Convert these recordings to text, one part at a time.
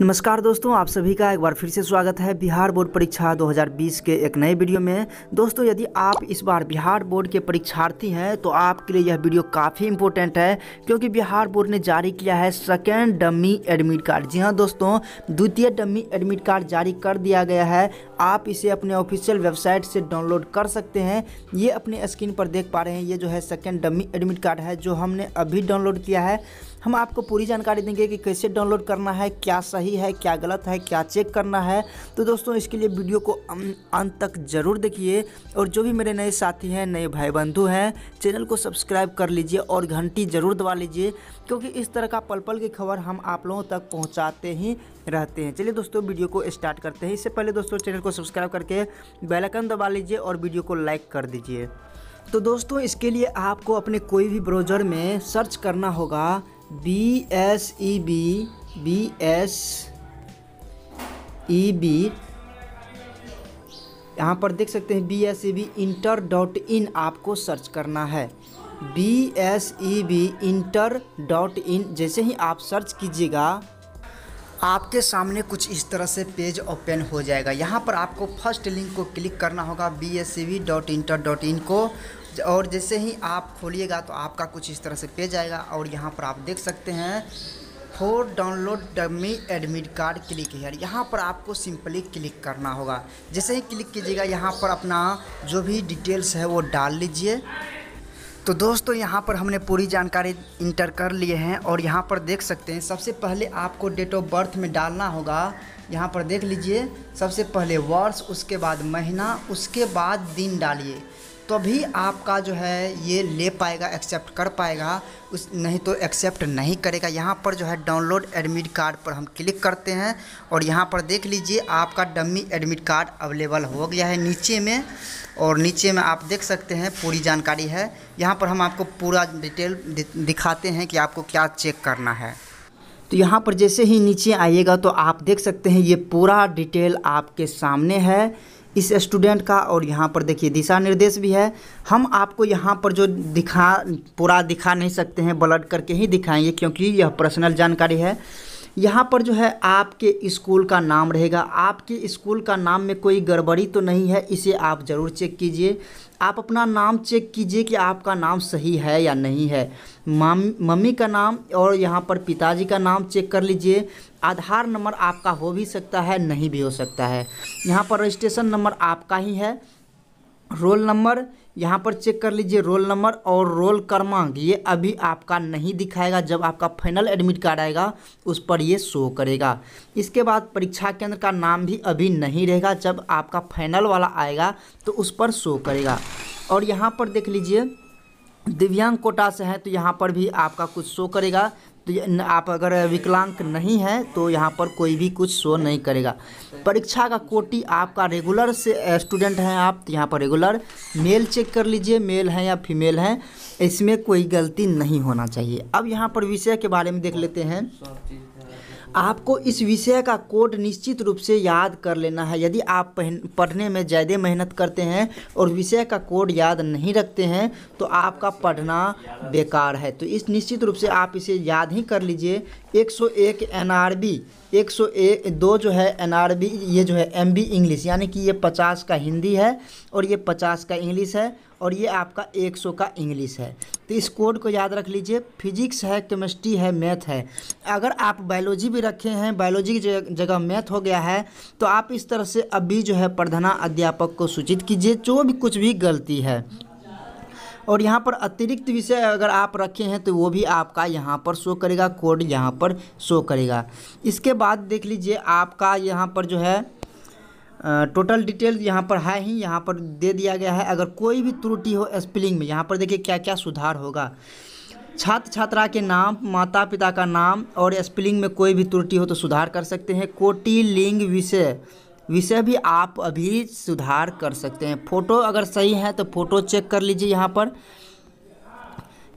नमस्कार दोस्तों आप सभी का एक बार फिर से स्वागत है बिहार बोर्ड परीक्षा 2020 के एक नए वीडियो में दोस्तों यदि आप इस बार बिहार बोर्ड के परीक्षार्थी हैं तो आपके लिए यह वीडियो काफ़ी इंपॉर्टेंट है क्योंकि बिहार बोर्ड ने जारी किया है सेकेंड डमी एडमिट कार्ड जी हाँ दोस्तों द्वितीय डमी एडमिट कार्ड जारी कर दिया गया है आप इसे अपने ऑफिशियल वेबसाइट से डाउनलोड कर सकते हैं ये अपने स्क्रीन पर देख पा रहे हैं ये जो है सेकेंड डमी एडमिट कार्ड है जो हमने अभी डाउनलोड किया है हम आपको पूरी जानकारी देंगे कि कैसे डाउनलोड करना है क्या सही सही है क्या गलत है क्या चेक करना है तो दोस्तों इसके लिए वीडियो को अंत तक ज़रूर देखिए और जो भी मेरे नए साथी हैं नए भाई बंधु हैं चैनल को सब्सक्राइब कर लीजिए और घंटी ज़रूर दबा लीजिए क्योंकि इस तरह का पल पल की खबर हम आप लोगों तक पहुँचाते ही रहते हैं चलिए दोस्तों वीडियो को स्टार्ट करते हैं इससे पहले दोस्तों चैनल को सब्सक्राइब करके बेलकन दबा लीजिए और वीडियो को लाइक कर दीजिए तो दोस्तों इसके लिए आपको अपने कोई भी ब्राउज़र में सर्च करना होगा B S E B B S E B यहाँ पर देख सकते हैं B S E B inter dot in आपको सर्च करना है B S E B inter dot in जैसे ही आप सर्च कीजिएगा आपके सामने कुछ इस तरह से पेज ओपन हो जाएगा यहाँ पर आपको फर्स्ट लिंक को क्लिक करना होगा B S C V dot inter dot in को और जैसे ही आप खोलिएगा तो आपका कुछ इस तरह से पेज आएगा और यहाँ पर आप देख सकते हैं for download dummy admit card click here यहाँ पर आपको सिंपली क्लिक करना होगा जैसे ही क्लिक कीजिएगा यहाँ पर अपना जो भी डिटेल्स है वो डाल लीजिए तो दोस्तों यहाँ पर हमने पूरी जानकारी इंटर कर लिए हैं और यहाँ पर देख सकते हैं सबसे पहले आपको डेट ऑफ बर्थ में डालना होगा यहाँ पर देख लीजिए सबसे पहले वर्ष उसके बाद महीना उसके बाद दिन डालिए तभी तो आपका जो है ये ले पाएगा एक्सेप्ट कर पाएगा उस नहीं तो एक्सेप्ट नहीं करेगा यहाँ पर जो है डाउनलोड एडमिट कार्ड पर हम क्लिक करते हैं और यहाँ पर देख लीजिए आपका डमी एडमिट कार्ड अवेलेबल हो गया है नीचे में और नीचे में आप देख सकते हैं पूरी जानकारी है यहाँ पर हम आपको पूरा डिटेल दिखाते हैं कि आपको क्या चेक करना है तो यहाँ पर जैसे ही नीचे आइएगा तो आप देख सकते हैं ये पूरा डिटेल आपके सामने है इस स्टूडेंट का और यहाँ पर देखिए दिशा निर्देश भी है हम आपको यहाँ पर जो दिखा पूरा दिखा नहीं सकते हैं ब्लड करके ही दिखाएंगे क्योंकि यह पर्सनल जानकारी है यहाँ पर जो है आपके स्कूल का नाम रहेगा आपके स्कूल का नाम में कोई गड़बड़ी तो नहीं है इसे आप ज़रूर चेक कीजिए आप अपना नाम चेक कीजिए कि आपका नाम सही है या नहीं है मम्मी का नाम और यहाँ पर पिताजी का नाम चेक कर लीजिए आधार नंबर आपका हो भी सकता है नहीं भी हो सकता है यहाँ पर रजिस्ट्रेशन नंबर आपका ही है रोल नंबर यहाँ पर चेक कर लीजिए रोल नंबर और रोल क्रमांक ये अभी आपका नहीं दिखाएगा जब आपका फाइनल एडमिट कार्ड आएगा उस पर ये शो करेगा इसके बाद परीक्षा केंद्र का नाम भी अभी नहीं रहेगा जब आपका फाइनल वाला आएगा तो उस पर शो करेगा और यहाँ पर देख लीजिए दिव्यांग कोटा से है तो यहाँ पर भी आपका कुछ शो करेगा तो आप अगर विकलांग नहीं है तो यहाँ पर कोई भी कुछ शो नहीं करेगा परीक्षा का कोटि आपका रेगुलर से स्टूडेंट हैं आप तो यहाँ पर रेगुलर मेल चेक कर लीजिए मेल हैं या फीमेल हैं इसमें कोई गलती नहीं होना चाहिए अब यहाँ पर विषय के बारे में देख लेते हैं आपको इस विषय का कोड निश्चित रूप से याद कर लेना है यदि आप पढ़ने में ज़्यादा मेहनत करते हैं और विषय का कोड याद नहीं रखते हैं तो आपका पढ़ना बेकार है तो इस निश्चित रूप से आप इसे याद ही कर लीजिए 101 एनआरबी 101 दो जो है एनआरबी ये जो है एमबी इंग्लिश यानी कि ये 50 का हिंदी है और ये 50 का इंग्लिश है और ये आपका 100 का इंग्लिश है तो इस कोड को याद रख लीजिए फिजिक्स है केमिस्ट्री है मैथ है अगर आप बायोलॉजी भी रखे हैं बायोलॉजी की जगह मैथ हो गया है तो आप इस तरह से अभी जो है प्रधाना अध्यापक को सूचित कीजिए जो भी कुछ भी गलती है और यहाँ पर अतिरिक्त विषय अगर आप रखे हैं तो वो भी आपका यहाँ पर शो करेगा कोड यहाँ पर शो करेगा इसके बाद देख लीजिए आपका यहाँ पर जो है टोटल डिटेल यहाँ पर है ही यहाँ पर दे दिया गया है अगर कोई भी त्रुटि हो स्पेलिंग में यहाँ पर देखिए क्या क्या सुधार होगा छात्र छात्रा के नाम माता पिता का नाम और स्पेलिंग में कोई भी त्रुटि हो तो सुधार कर सकते हैं कोटि लिंग विषय विषय भी आप अभी सुधार कर सकते हैं फ़ोटो अगर सही है तो फ़ोटो चेक कर लीजिए यहाँ पर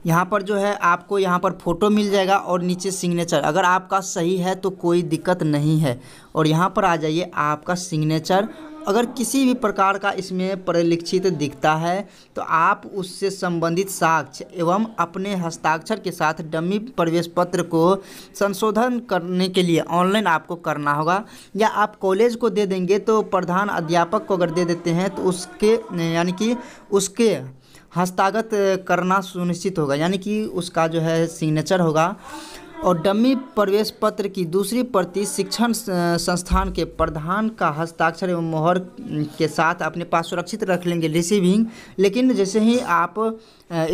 यहाँ पर जो है आपको यहाँ पर फ़ोटो मिल जाएगा और नीचे सिग्नेचर अगर आपका सही है तो कोई दिक्कत नहीं है और यहाँ पर आ जाइए आपका सिग्नेचर अगर किसी भी प्रकार का इसमें परिलिखित दिखता है तो आप उससे संबंधित साक्ष्य एवं अपने हस्ताक्षर के साथ डमी प्रवेश पत्र को संशोधन करने के लिए ऑनलाइन आपको करना होगा या आप कॉलेज को दे देंगे तो प्रधान अध्यापक को अगर दे देते हैं तो उसके यानी कि उसके हस्तागत करना सुनिश्चित होगा यानी कि उसका जो है सिग्नेचर होगा और डमी प्रवेश पत्र की दूसरी प्रति शिक्षण संस्थान के प्रधान का हस्ताक्षर एवं मोहर के साथ अपने पास सुरक्षित रख लेंगे रिसीविंग लेकिन जैसे ही आप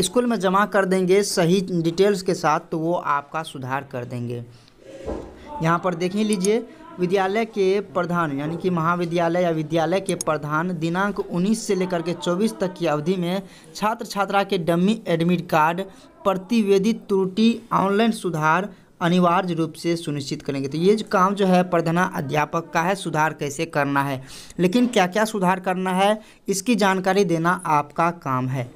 स्कूल में जमा कर देंगे सही डिटेल्स के साथ तो वो आपका सुधार कर देंगे यहाँ पर देख ही लीजिए विद्यालय के प्रधान यानी कि महाविद्यालय या विद्यालय के प्रधान दिनांक 19 से लेकर के 24 तक की अवधि में छात्र छात्रा के डमी एडमिट कार्ड प्रतिवेदित त्रुटि ऑनलाइन सुधार अनिवार्य रूप से सुनिश्चित करेंगे तो ये जो काम जो है प्रधाना अध्यापक का है सुधार कैसे करना है लेकिन क्या क्या सुधार करना है इसकी जानकारी देना आपका काम है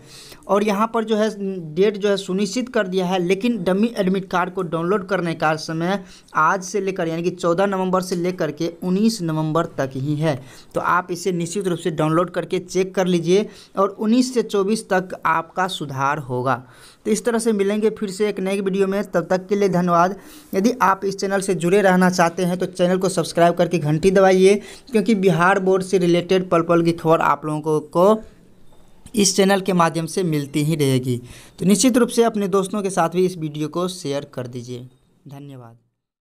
और यहाँ पर जो है डेट जो है सुनिश्चित कर दिया है लेकिन डमी एडमिट कार्ड को डाउनलोड करने का समय आज से लेकर यानी कि 14 नवंबर से लेकर के 19 नवंबर तक ही है तो आप इसे निश्चित रूप से डाउनलोड करके चेक कर लीजिए और 19 से 24 तक आपका सुधार होगा तो इस तरह से मिलेंगे फिर से एक नई वीडियो में तब तक के लिए धन्यवाद यदि आप इस चैनल से जुड़े रहना चाहते हैं तो चैनल को सब्सक्राइब करके घंटी दबाइए क्योंकि बिहार बोर्ड से रिलेटेड पल पल की खबर आप लोगों को इस चैनल के माध्यम से मिलती ही रहेगी तो निश्चित रूप से अपने दोस्तों के साथ भी इस वीडियो को शेयर कर दीजिए धन्यवाद